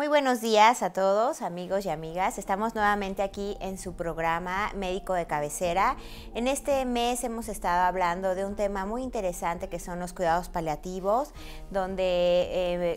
Muy buenos días a todos, amigos y amigas. Estamos nuevamente aquí en su programa Médico de Cabecera. En este mes hemos estado hablando de un tema muy interesante que son los cuidados paliativos, donde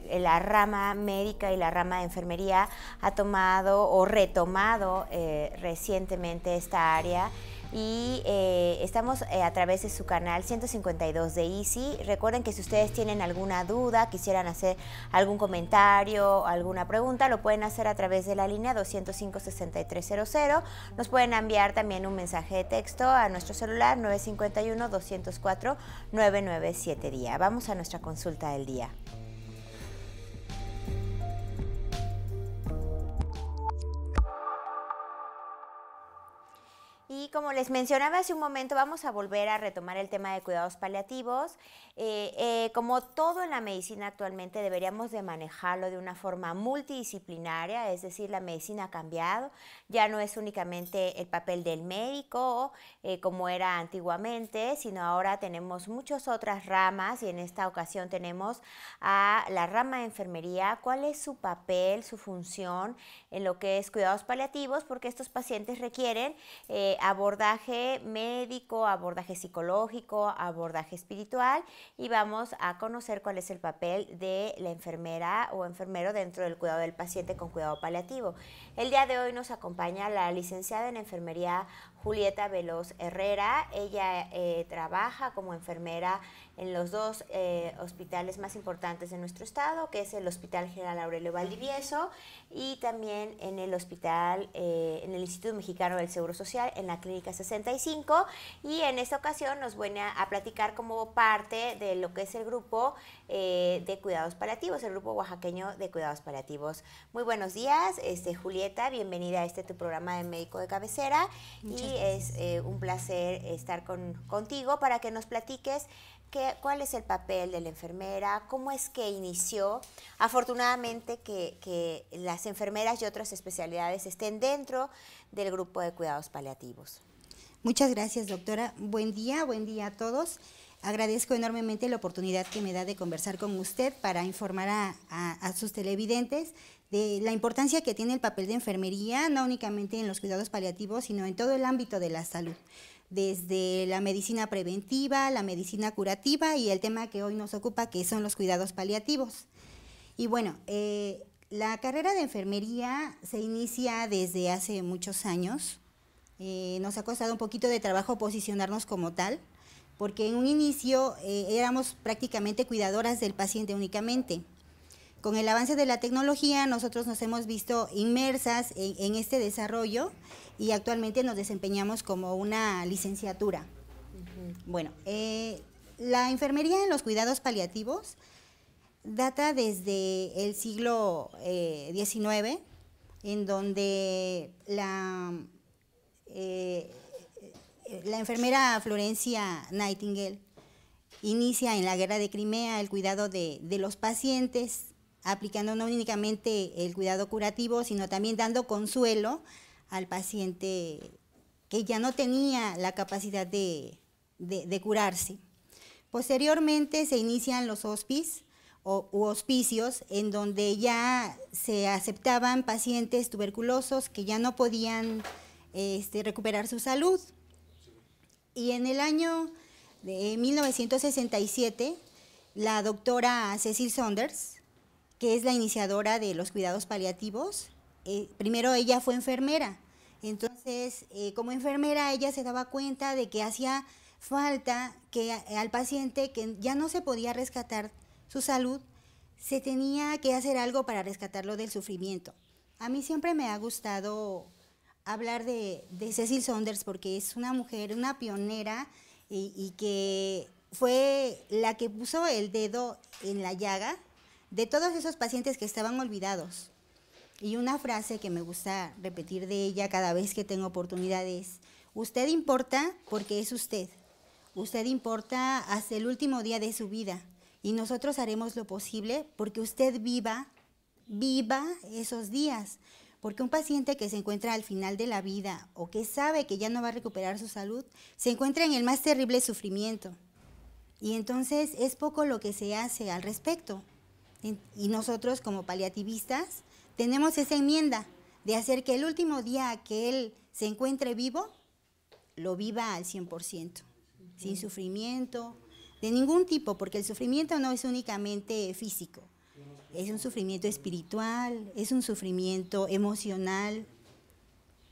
eh, la rama médica y la rama de enfermería ha tomado o retomado eh, recientemente esta área y eh, estamos eh, a través de su canal 152 de Easy. Recuerden que si ustedes tienen alguna duda, quisieran hacer algún comentario, alguna pregunta, lo pueden hacer a través de la línea 205-6300. Nos pueden enviar también un mensaje de texto a nuestro celular 951 204 997 día Vamos a nuestra consulta del día. como les mencionaba hace un momento, vamos a volver a retomar el tema de cuidados paliativos. Eh, eh, como todo en la medicina actualmente, deberíamos de manejarlo de una forma multidisciplinaria, es decir, la medicina ha cambiado, ya no es únicamente el papel del médico eh, como era antiguamente, sino ahora tenemos muchas otras ramas y en esta ocasión tenemos a la rama de enfermería, cuál es su papel, su función en lo que es cuidados paliativos, porque estos pacientes requieren eh, abordar abordaje médico, abordaje psicológico, abordaje espiritual y vamos a conocer cuál es el papel de la enfermera o enfermero dentro del cuidado del paciente con cuidado paliativo. El día de hoy nos acompaña la licenciada en enfermería Julieta Veloz Herrera. Ella eh, trabaja como enfermera en los dos eh, hospitales más importantes de nuestro estado, que es el Hospital General Aurelio Valdivieso y también en el hospital, eh, en el Instituto Mexicano del Seguro Social, en la clínica 65 y en esta ocasión nos viene a, platicar como parte de lo que es el grupo eh, de cuidados paliativos, el grupo oaxaqueño de cuidados paliativos. Muy buenos días, este, Julieta, bienvenida a este tu programa de médico de cabecera y es eh, un placer estar contigo para que nos platiques ¿Cuál es el papel de la enfermera? ¿Cómo es que inició? Afortunadamente que, las enfermeras y otras especialidades estén dentro del grupo de cuidados paliativos. Muchas gracias, doctora. Buen día, buen día a todos. Agradezco enormemente la oportunidad que me da de conversar con usted para informar a, sus televidentes de la importancia que tiene el papel de enfermería, no únicamente en los cuidados paliativos, sino en todo el ámbito de la salud desde la medicina preventiva, la medicina curativa y el tema que hoy nos ocupa, que son los cuidados paliativos. Y bueno, eh, la carrera de enfermería se inicia desde hace muchos años. Eh, nos ha costado un poquito de trabajo posicionarnos como tal, porque en un inicio eh, éramos prácticamente cuidadoras del paciente únicamente con el avance de la tecnología nosotros nos hemos visto inmersas en, este desarrollo y actualmente nos desempeñamos como una licenciatura. Bueno, eh, la enfermería en los cuidados paliativos data desde el siglo XIX, eh, en donde eh, la, enfermera Florencia Nightingale inicia en la guerra de Crimea el cuidado de los pacientes aplicando no únicamente el cuidado curativo, sino también dando consuelo al paciente que ya no tenía la capacidad de, curarse. Posteriormente se inician los hospices o, hospicios en donde ya se aceptaban pacientes tuberculosos que ya no podían este, recuperar su salud. Y en el año de 1967, la doctora Cecil Saunders que es la iniciadora de los cuidados paliativos. Eh, primero ella fue enfermera, entonces eh, como enfermera ella se daba cuenta de que hacía falta que al paciente que ya no se podía rescatar su salud, se tenía que hacer algo para rescatarlo del sufrimiento. A mí siempre me ha gustado hablar de, Cecil Saunders porque es una mujer, una pionera y que fue la que puso el dedo en la llaga de todos esos pacientes que estaban olvidados. Y una frase que me gusta repetir de ella cada vez que tengo oportunidad es, usted importa porque es usted, usted importa hasta el último día de su vida y nosotros haremos lo posible porque usted viva, viva esos días. Porque un paciente que se encuentra al final de la vida o que sabe que ya no va a recuperar su salud, se encuentra en el más terrible sufrimiento. Y entonces es poco lo que se hace al respecto. Y nosotros como paliativistas tenemos esa enmienda de hacer que el último día que él se encuentre vivo, lo viva al 100%, sin sufrimiento, de ningún tipo, porque el sufrimiento no es únicamente físico, es un sufrimiento espiritual, es un sufrimiento emocional.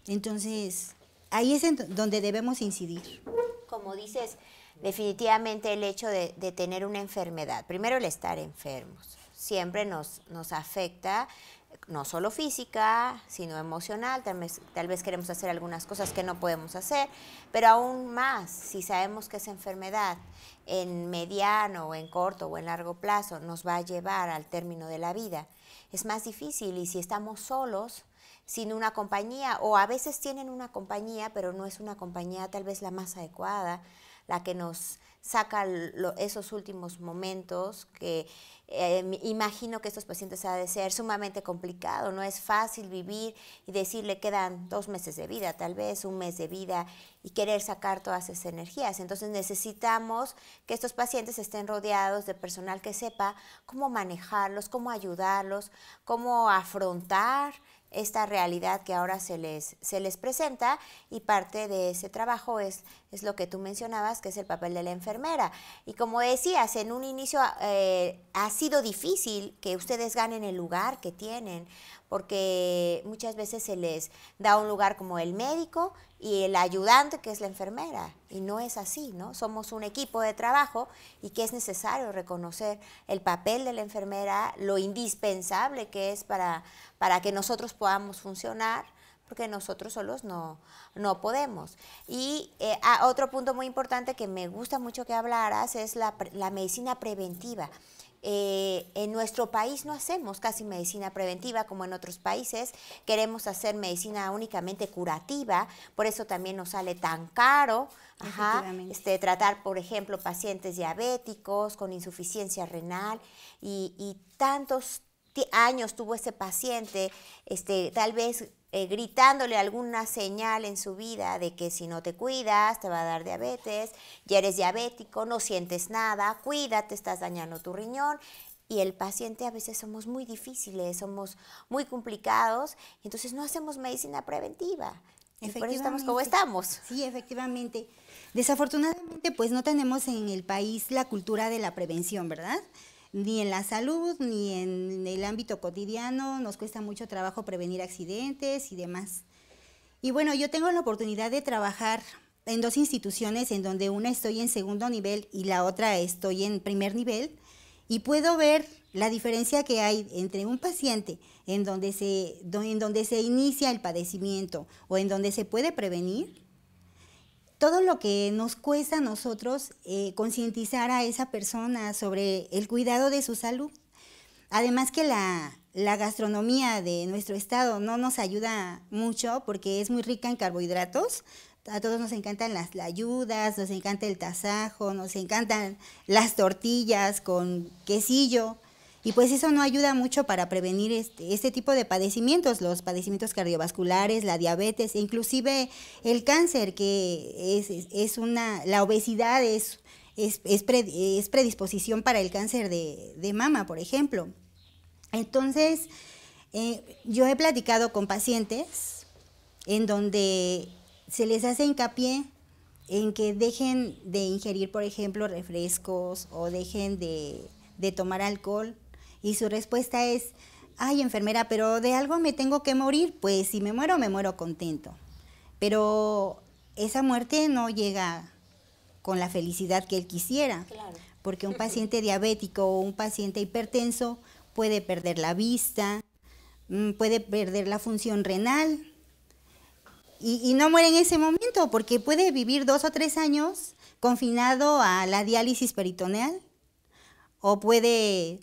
Entonces, ahí es donde debemos incidir. Como dices, definitivamente el hecho de, de tener una enfermedad, primero el estar enfermos, siempre nos, nos afecta, no solo física, sino emocional. Tal vez, queremos hacer algunas cosas que no podemos hacer, pero aún más, si sabemos que esa enfermedad en mediano o en corto o en largo plazo nos va a llevar al término de la vida, es más difícil y si estamos solos, sin una compañía, o a veces tienen una compañía, pero no es una compañía tal vez la más adecuada, la que nos saca esos últimos momentos que eh, imagino que estos pacientes ha de ser sumamente complicado, no es fácil vivir y decirle quedan dos meses de vida, tal vez un mes de vida y querer sacar todas esas energías. Entonces necesitamos que estos pacientes estén rodeados de personal que sepa cómo manejarlos, cómo ayudarlos, cómo afrontar esta realidad que ahora se les, se les presenta y parte de ese trabajo es, es lo que tú mencionabas, que es el papel de la enfermera. Y como decías, en un inicio eh, ha sido difícil que ustedes ganen el lugar que tienen, porque muchas veces se les da un lugar como el médico y el ayudante que es la enfermera y no es así, ¿no? Somos un equipo de trabajo y que es necesario reconocer el papel de la enfermera, lo indispensable que es para, para que nosotros podamos funcionar porque nosotros solos no, no podemos. Y eh, ah, otro punto muy importante que me gusta mucho que hablaras es la, medicina preventiva. Eh, en nuestro país no hacemos casi medicina preventiva como en otros países, queremos hacer medicina únicamente curativa, por eso también nos sale tan caro este, tratar, por ejemplo, pacientes diabéticos con insuficiencia renal y tantos años tuvo ese paciente, este, tal vez eh, gritándole alguna señal en su vida de que si no te cuidas te va a dar diabetes, ya eres diabético, no sientes nada, cuídate, estás dañando tu riñón. Y el paciente a veces somos muy difíciles, somos muy complicados, entonces no hacemos medicina preventiva. Y por eso estamos como estamos. Sí, efectivamente. Desafortunadamente, pues no tenemos en el país la cultura de la prevención, ¿verdad? ni en la salud, ni en el ámbito cotidiano, nos cuesta mucho trabajo prevenir accidentes y demás. Y bueno, yo tengo la oportunidad de trabajar en dos instituciones, en donde una estoy en segundo nivel y la otra estoy en primer nivel, y puedo ver la diferencia que hay entre un paciente en donde se, en donde se inicia el padecimiento o en donde se puede prevenir todo lo que nos cuesta a nosotros eh, concientizar a esa persona sobre el cuidado de su salud. Además que la, gastronomía de nuestro estado no nos ayuda mucho porque es muy rica en carbohidratos. A todos nos encantan las ayudas, nos encanta el tasajo, nos encantan las tortillas con quesillo y pues eso no ayuda mucho para prevenir este, este tipo de padecimientos, los padecimientos cardiovasculares, la diabetes, e inclusive el cáncer, que es, es, una, la obesidad es, es, predisposición para el cáncer de, mama, por ejemplo. Entonces, eh, yo he platicado con pacientes en donde se les hace hincapié en que dejen de ingerir, por ejemplo, refrescos o dejen de, de tomar alcohol y su respuesta es, ay enfermera, pero de algo me tengo que morir, pues si me muero, me muero contento. Pero esa muerte no llega con la felicidad que él quisiera, porque un paciente diabético o un paciente hipertenso puede perder la vista, mm, puede perder la función renal, y, y, no muere en ese momento, porque puede vivir dos o tres años confinado a la diálisis peritoneal, o puede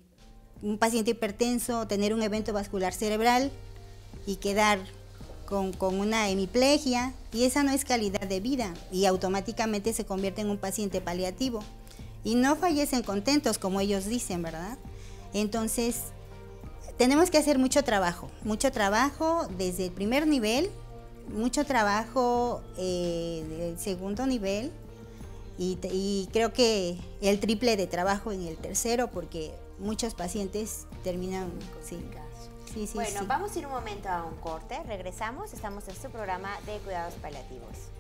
un paciente hipertenso tener un evento vascular cerebral y quedar con, una hemiplegia y esa no es calidad de vida y automáticamente se convierte en un paciente paliativo y no fallecen contentos como ellos dicen, ¿verdad? Entonces, tenemos que hacer mucho trabajo, mucho trabajo desde el primer nivel, mucho trabajo eh, del segundo nivel y, y creo que el triple de trabajo en el tercero porque muchos pacientes terminan sin Sí, bueno, vamos a ir un momento a un corte, regresamos, estamos en su este programa de cuidados paliativos.